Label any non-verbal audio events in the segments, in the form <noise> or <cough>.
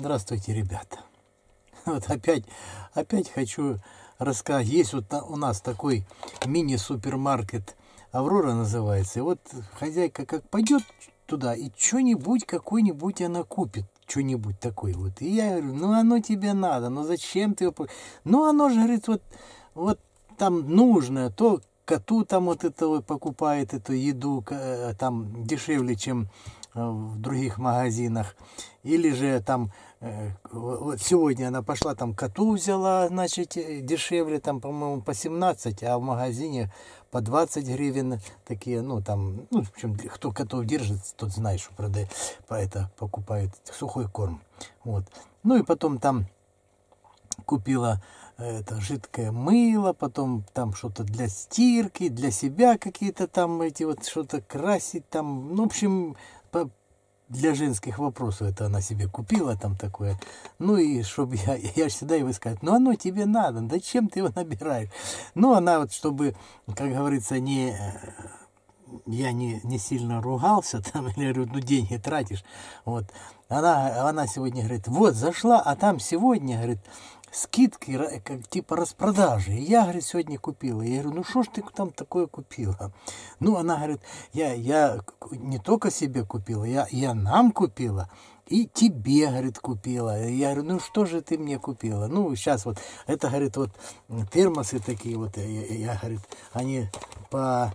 Здравствуйте, ребята. Вот опять, опять хочу рассказать. Есть вот у нас такой мини-супермаркет «Аврора» называется. И вот хозяйка как пойдет туда, и что-нибудь, какой-нибудь она купит. Что-нибудь такое вот. И я говорю, ну оно тебе надо, ну зачем ты... его? Ну оно же, говорит, вот, вот там нужно, то коту там вот этого покупает эту еду, э, там дешевле, чем Э, в других магазинах. Или же там, э, вот сегодня она пошла, там коту взяла, значит, э, дешевле, там, по-моему, по 17, а в магазине по 20 гривен такие, ну, там, ну, в общем, кто котов держит, тот знает, что продает, по покупает сухой корм. Вот. Ну и потом там купила это жидкое мыло, потом там что-то для стирки, для себя какие-то там эти вот что-то красить там. Ну, в общем, для женских вопросов это она себе купила там такое. Ну и чтобы я, <laughs> я всегда его сказать, ну оно тебе надо, да чем ты его набираешь? Ну она вот, чтобы, как говорится, не э, я не, не сильно ругался <laughs> там, или говорю, ну деньги тратишь. Вот. Она, она сегодня говорит, вот зашла, а там сегодня, говорит, скидки, как, типа распродажи. И я, говорит, сегодня купила. Я говорю, ну что ж ты там такое купила? Ну, она говорит, я, я не только себе купила, я, я нам купила. И тебе, говорит, купила. Я говорю, ну что же ты мне купила? Ну, сейчас вот, это, говорит, вот термосы такие вот, я, э, э, я говорит, они по,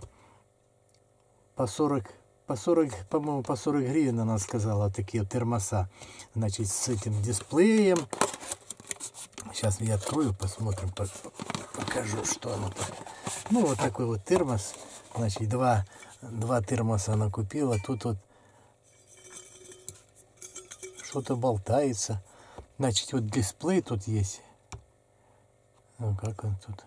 по 40 по 40, по-моему, по 40 гривен она сказала, такие термоса. Значит, с этим дисплеем, Сейчас я открою, посмотрим, покажу, что оно. Ну, вот такой вот термос. Значит, два, два термоса она купила. Тут вот что-то болтается. Значит, вот дисплей тут есть. Ну, как он тут?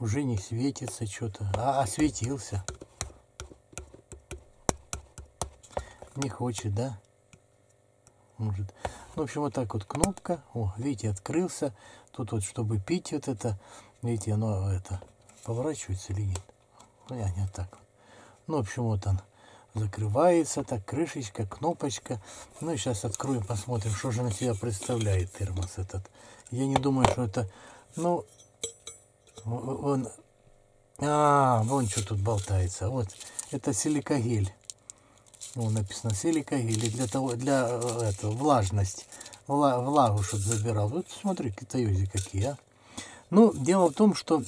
Уже не светится что-то. А, осветился. А, не хочет, да? может. Ну, в общем, вот так вот кнопка. О, видите, открылся. Тут вот, чтобы пить вот это, видите, оно это поворачивается или нет. Ну, я не так Ну, в общем, вот он закрывается, так, крышечка, кнопочка. Ну, и сейчас откроем, посмотрим, что же на себя представляет термос этот. Я не думаю, что это, ну, он... А, вон что тут болтается. Вот, это силикогель ну, написано силика или для того, для э, этого, влажность, вла, влагу, чтобы забирал. Вот смотри, китаюзи какие, а. Ну, дело в том, что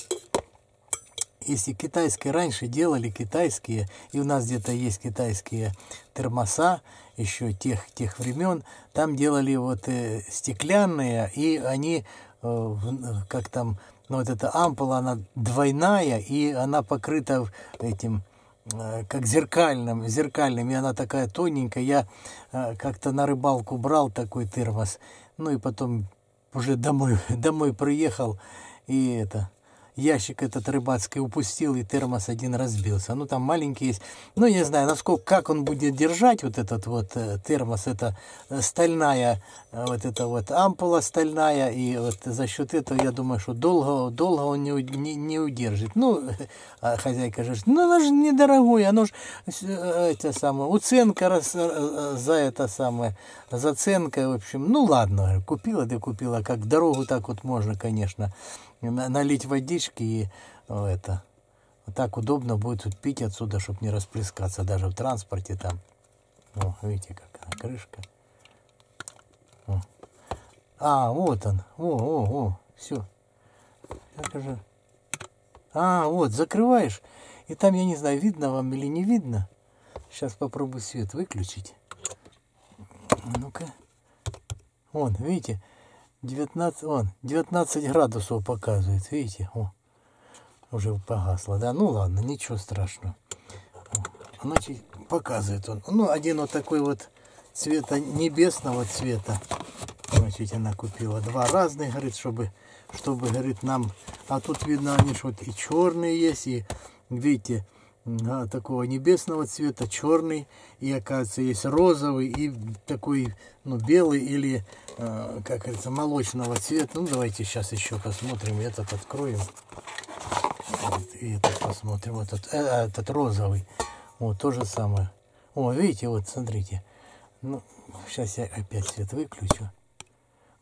если китайские раньше делали китайские, и у нас где-то есть китайские термоса еще тех, тех времен, там делали вот э, стеклянные, и они, э, как там, ну вот эта ампула, она двойная, и она покрыта этим Э, как зеркальным, зеркальным, и она такая тоненькая. Я э, как-то на рыбалку брал такой термос, ну и потом уже домой, <laughs> домой приехал, и это, ящик этот рыбацкий упустил, и термос один разбился. Ну, там маленький есть. Ну, я не знаю, насколько, как он будет держать вот этот вот э, термос. Это э, стальная, э, вот эта вот ампула стальная. И вот за счет этого, я думаю, что долго, долго он не, не, не удержит. Ну, <laughs> а хозяйка же, ну, оно же недорогое, оно же, это самое, уценка раз, за это самое, заценка, в общем, ну, ладно, купила, да купила, как дорогу так вот можно, конечно, налить водички и э, это. Вот так удобно будет тут пить отсюда, чтобы не расплескаться даже в транспорте там. О, видите, как она, крышка. О. А, вот он. О, о, о, все. Как же... А, вот, закрываешь. И там, я не знаю, видно вам или не видно. Сейчас попробую свет выключить. Ну-ка. Вон, видите, 19, вон, 19 градусов показывает, видите? О, уже погасло, да? Ну ладно, ничего страшного. Значит, показывает он. Ну, один вот такой вот цвета, небесного цвета. Значит, она купила два разных, говорит, чтобы, чтобы, говорит, нам... А тут видно, они же вот и черные есть, и, видите, а, такого небесного цвета, черный, и, оказывается, есть розовый, и такой, ну, белый или, э, как говорится, молочного цвета. Ну, давайте сейчас еще посмотрим, этот откроем. Вот, и этот посмотрим, вот этот, э, этот розовый. Вот, то же самое. О, видите, вот, смотрите. Ну, сейчас я опять свет выключу.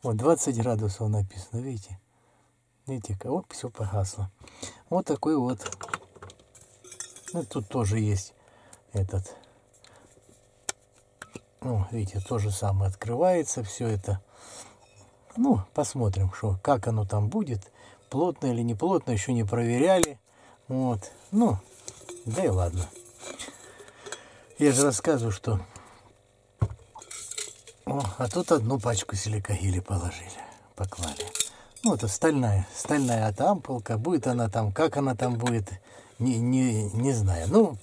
Вот, 20 градусов написано, видите? Видите, вот все погасло. Вот такой вот ну, тут тоже есть этот. Ну, видите, то же самое открывается все это. Ну, посмотрим, что, как оно там будет. Плотно или неплотно еще не проверяли. Вот. Ну, да и ладно. Я же рассказываю, что... О, а тут одну пачку силикогили положили, поклали. Ну, это стальная, стальная отампулка. Будет она там, как она там будет, не, не, не знаю. Ну,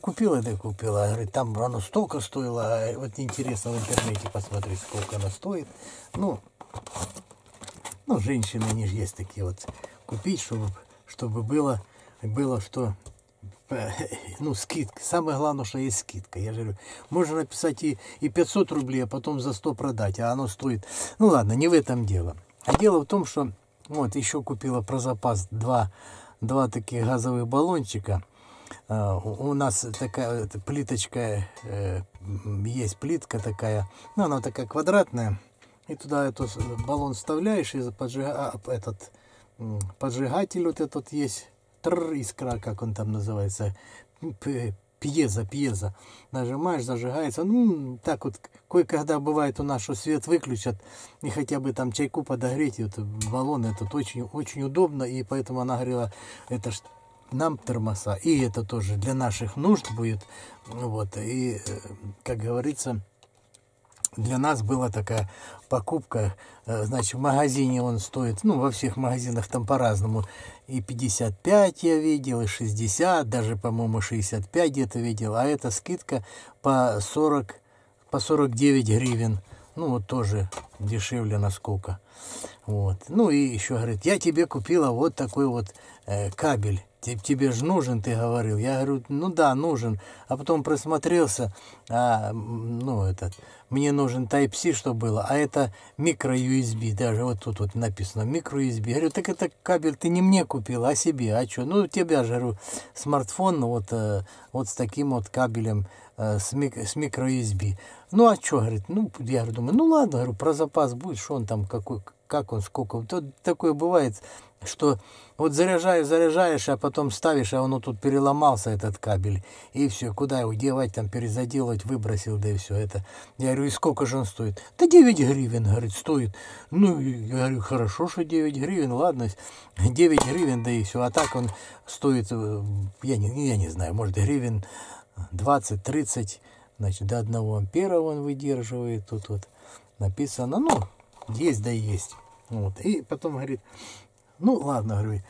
купила да купила. Говорит, там оно столько стоило. А вот интересно в интернете посмотреть, сколько оно стоит. Ну, ну женщины, они же есть такие вот. Купить, чтобы, чтобы было, было что <laughs> ну, скидка. Самое главное, что есть скидка. Я же говорю, можно написать и, и 500 рублей, а потом за 100 продать, а оно стоит... Ну, ладно, не в этом дело. А дело в том, что вот еще купила про запас два два таких газовых баллончика. Э, у нас такая плиточка, э, есть плитка такая, ну она такая квадратная. И туда этот баллон вставляешь, и поджига... А, этот поджигатель вот этот есть, тр искра, как он там называется, пьеза, пьеза. Нажимаешь, зажигается. Ну, так вот, кое-когда бывает у нас, что свет выключат, и хотя бы там чайку подогреть, и вот баллон этот очень, очень удобно, и поэтому она говорила, это ж нам термоса, и это тоже для наших нужд будет, вот, и, э, как говорится, для нас была такая покупка, э, значит, в магазине он стоит, ну, во всех магазинах там по-разному, и 55 я видел, и 60, даже, по-моему, 65 где-то видел, а это скидка по 40, по 49 гривен, ну, вот тоже дешевле на сколько, вот. Ну, и еще говорит, я тебе купила вот такой вот э, кабель, тебе же нужен, ты говорил. Я говорю, ну да, нужен. А потом присмотрелся, а, ну этот, мне нужен Type-C, что было, а это микро-USB, даже вот тут вот написано, микро-USB. Я говорю, так это кабель ты не мне купил, а себе, а что? Ну, у тебя же, говорю, смартфон вот, э, вот с таким вот кабелем, э, с, мик с микро-USB. Ну, а что, говорит, ну, я думаю, ну ладно, говорю, про запас будет, что он там, какой, как он, сколько, Тут такое бывает, что вот заряжаешь, заряжаешь, а потом ставишь, а он тут переломался, этот кабель, и все, куда его девать, там перезаделывать, выбросил, да и все это. Я говорю, и сколько же он стоит? Да 9 гривен, говорит, стоит. Ну, я говорю, хорошо, что 9 гривен, ладно, 9 <laughs> гривен, да и все, а так он стоит, э, я не, я не знаю, может, гривен 20-30, значит, до 1 ампера он выдерживает, тут вот написано, ну, есть да есть. Вот. И потом говорит, ну, ладно, говорю.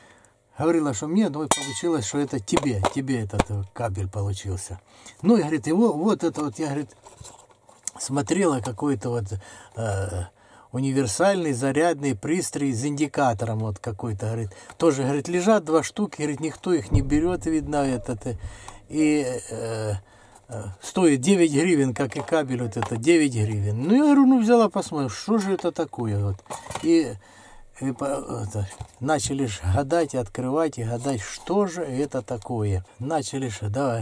Говорила, что мне, но ну, получилось, что это тебе, тебе этот э, кабель получился. Ну, и говорит, его вот это вот, я, говорит, смотрела какой-то вот э, универсальный зарядный пристрой с индикатором вот какой-то, говорит. Тоже, говорит, лежат два штуки, говорит, никто их не берет, видно, этот. Э, и э, э, стоит 9 гривен, как и кабель вот это, 9 гривен. Ну, я говорю, ну, взяла, посмотрю, что же это такое вот. И начали ж гадать, открывать и гадать, что же это такое. Начали ж, да,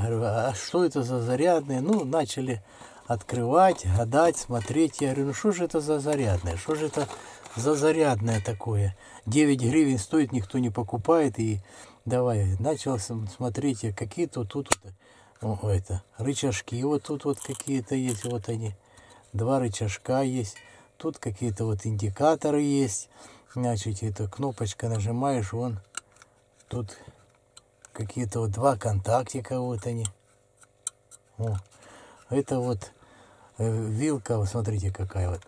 а что это за зарядное Ну, начали открывать, гадать, смотреть. Я говорю, ну что же это за зарядное? Что же это за зарядное такое? 9 гривен стоит, никто не покупает. И давай, начал смотреть, какие то тут вот, это, рычажки. Вот тут вот какие-то есть, вот они. Два рычажка есть. Тут какие-то вот индикаторы есть значит, эта кнопочка нажимаешь, вон тут какие-то вот два контактика, вот они. О, это вот э, вилка, вот смотрите, какая вот.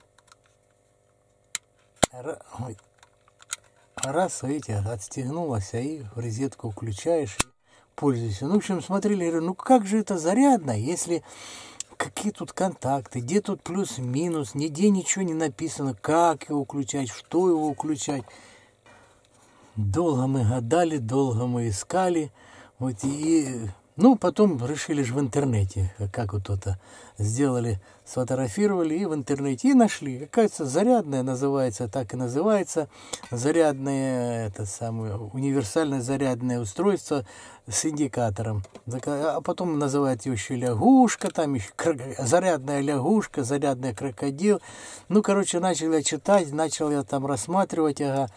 Раз, видите, отстегнулась, а и в розетку включаешь, пользуйся. Ну, в общем, смотрели, ну как же это зарядно, если какие тут контакты, где тут плюс-минус, нигде ничего не написано, как его включать, что его включать. Долго мы гадали, долго мы искали. Вот и ну, потом решили же в интернете, как вот то-то сделали, сфотографировали и в интернете, и нашли. то зарядная называется, так и называется, зарядное, это самое, универсальное зарядное устройство с индикатором. А, а потом называют ее еще лягушка, там еще зарядная лягушка, зарядная крокодил. Ну, короче, начал я читать, начал я там рассматривать, ага.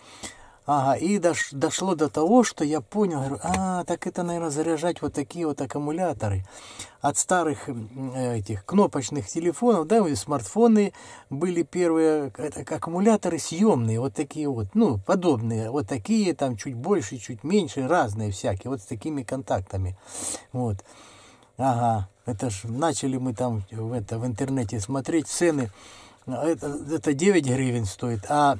Ага, и дош, дошло до того, что я понял, говорю, а, так это, наверное, заряжать вот такие вот аккумуляторы от старых э, этих кнопочных телефонов, да, и смартфоны были первые, это аккумуляторы съемные, вот такие вот, ну, подобные, вот такие, там, чуть больше, чуть меньше, разные всякие, вот с такими контактами, вот. Ага, это ж начали мы там в, это, в интернете смотреть цены, а это, это 9 гривен стоит, а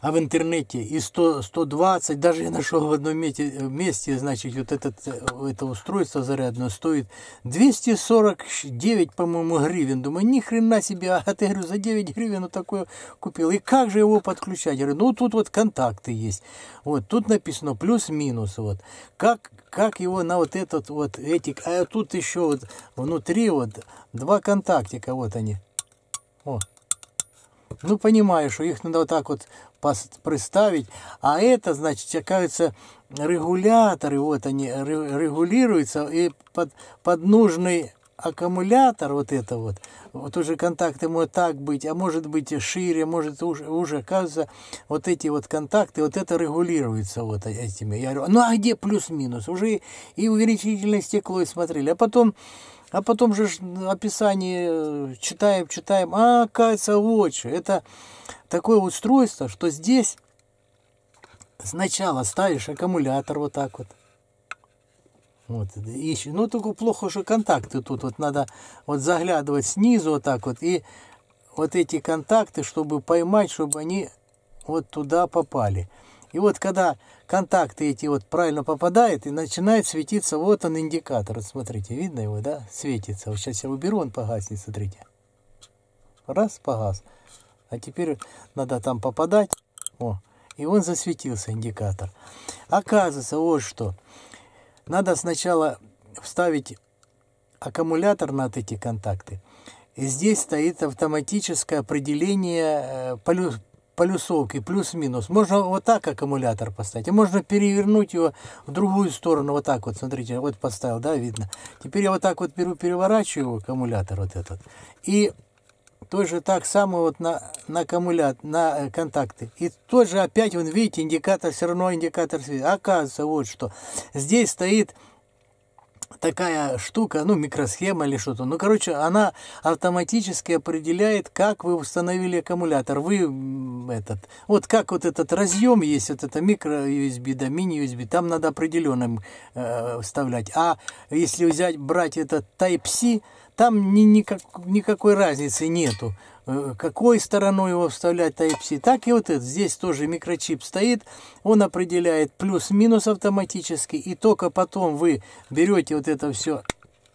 а в интернете и 100, 120, даже я нашел в одном месте, месте значит, вот этот, э, это устройство зарядное стоит 249, по-моему, гривен. Думаю, ни хрена себе, а ты, говорю, за 9 гривен вот такое купил. И как же его подключать? Я говорю, ну, тут вот контакты есть. Вот, тут написано плюс-минус, вот. Как, как его на вот этот вот, эти, а тут еще вот внутри вот два контактика, вот они. О, ну, понимаю, что их надо вот так вот приставить. А это, значит, оказывается, регуляторы, вот они регулируются и под, под нужный аккумулятор вот это вот, вот уже контакты могут так быть, а может быть и шире, может уже, уже оказывается, вот эти вот контакты, вот это регулируется вот э, этими. Я говорю, ну а где плюс-минус? Уже и увеличительное стекло и смотрели. А потом а потом же описание э, читаем, читаем. А, кайца лучше. Это такое устройство, что здесь сначала ставишь аккумулятор вот так вот. Вот, ищешь. Ну, только плохо, что контакты тут. Вот надо вот заглядывать снизу вот так вот. И вот эти контакты, чтобы поймать, чтобы они вот туда попали. И вот когда контакты эти вот правильно попадает и начинает светиться. Вот он индикатор. Вот смотрите, видно его, да? Светится. Вот сейчас я уберу, он погаснет, смотрите. Раз, погас. А теперь надо там попадать. О, и он засветился, индикатор. Оказывается, вот что. Надо сначала вставить аккумулятор над эти контакты. И здесь стоит автоматическое определение э, полюсовки, плюс-минус. Можно вот так аккумулятор поставить, а можно перевернуть его в другую сторону, вот так вот, смотрите, вот поставил, да, видно. Теперь я вот так вот беру, переворачиваю аккумулятор вот этот, и же так самый вот на, на аккумулятор, на э, контакты. И же опять, вон, видите, индикатор, все равно индикатор света. Оказывается, вот что. Здесь стоит такая штука, ну, микросхема или что-то. Ну, короче, она автоматически определяет, как вы установили аккумулятор. Вы этот, вот как вот этот разъем есть, вот это микро-USB, да, мини-USB, там надо определенным э, вставлять. А если взять, брать этот Type-C, там ни, никак, никакой разницы нету, э, какой стороной его вставлять Type-C. Так и вот этот, здесь тоже микрочип стоит, он определяет плюс-минус автоматически, и только потом вы берете вот это все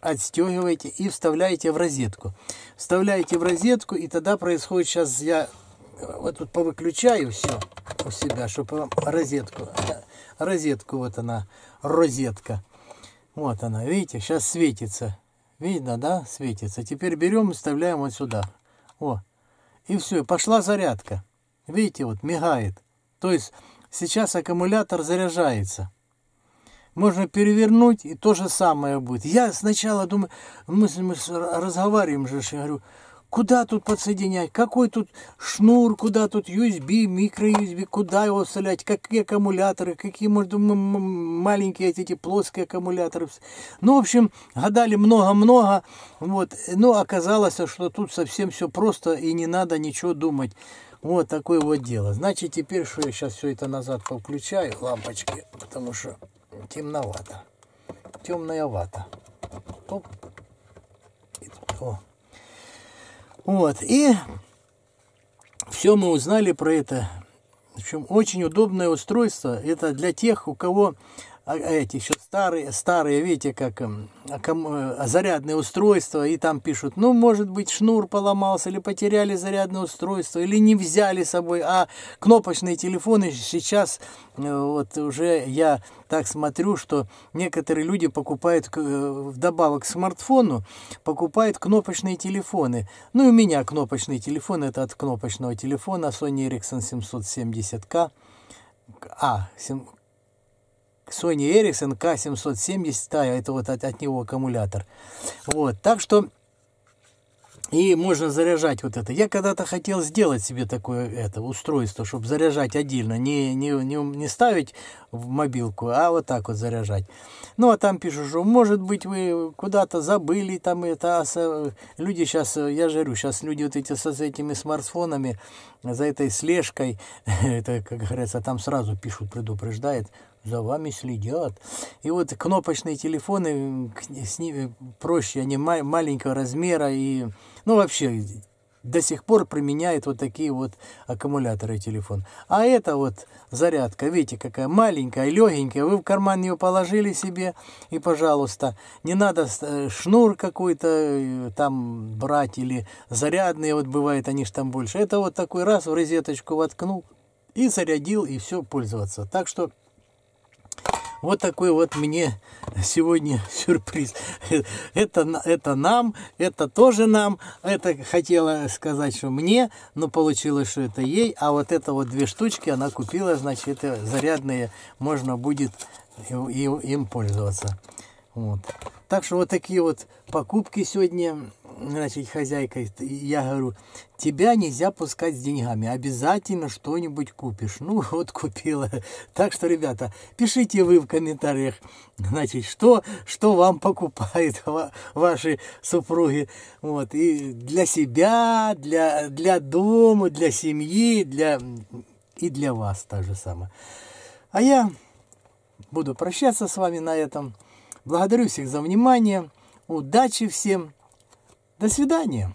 отстегиваете и вставляете в розетку. Вставляете в розетку, и тогда происходит сейчас я э, вот тут повыключаю все у себя, чтобы розетку, э, розетку, вот она, розетка. Вот она, видите, сейчас светится. Видно, да, светится. Теперь берем и вставляем вот сюда. О, и все, пошла зарядка. Видите, вот мигает. То есть сейчас аккумулятор заряжается. Можно перевернуть, и то же самое будет. Я сначала думаю, мы, мы разговариваем же, я говорю, Куда тут подсоединять? Какой тут шнур? Куда тут USB, микро-USB? Куда его вставлять? Какие аккумуляторы? Какие, может, маленькие эти плоские аккумуляторы? Ну, в общем, гадали много-много. Вот. Но ну, оказалось, что тут совсем все просто и не надо ничего думать. Вот такое вот дело. Значит, теперь, что я сейчас все это назад повключаю, лампочки, потому что темновато. Темная вата. Оп. О. Вот, и все мы узнали про это. В общем, очень удобное устройство. Это для тех, у кого а, а эти еще старые, старые, видите, как эм, а, э, а, зарядные устройства, и там пишут, ну, может быть, шнур поломался, или потеряли зарядное устройство, или не взяли с собой, а кнопочные телефоны сейчас, э, вот уже я так смотрю, что некоторые люди покупают э, вдобавок к смартфону, покупают кнопочные телефоны. Ну, и у меня кнопочный телефон, это от кнопочного телефона Sony Ericsson 770K, а, 7, Sony Ericsson K770, да, это вот от, от него аккумулятор. Вот, так что и можно заряжать вот это. Я когда-то хотел сделать себе такое это устройство, чтобы заряжать отдельно, не, не, не, не ставить в мобилку, а вот так вот заряжать. Ну, а там пишут, что может быть вы куда-то забыли там это. А люди сейчас, я же говорю, сейчас люди вот эти со, с этими смартфонами, за этой слежкой, <laughs> это, как говорится, там сразу пишут, предупреждает, за вами следят. И вот кнопочные телефоны с ними проще, они маленького размера и, ну вообще, до сих пор применяют вот такие вот аккумуляторы телефон. А это вот зарядка, видите, какая маленькая, легенькая. Вы в карман ее положили себе, и, пожалуйста, не надо э, шнур какой-то э, там брать или зарядные, вот бывает, они же там больше. Это вот такой раз в розеточку воткнул и зарядил, и все, пользоваться. Так что вот такой вот мне сегодня <laughs> сюрприз. Это, это нам, это тоже нам. Это хотела сказать, что мне, но получилось, что это ей. А вот это вот две штучки она купила, значит, это зарядные, можно будет им, пользоваться. От. Так вот такие вот покупки сегодня, значит, хозяйка, я говорю, тебя нельзя пускать с деньгами, обязательно что-нибудь купишь. Ну <laughs> вот купила. Так что, ребята, пишите вы в комментариях, значит, что, что вам покупают <laughs> ваши супруги. Вот, и для себя, для, для дома, для семьи, для, и для вас так же самое. А я буду прощаться с вами на этом. Благодарю всех за внимание. Удачи всем. До свидания.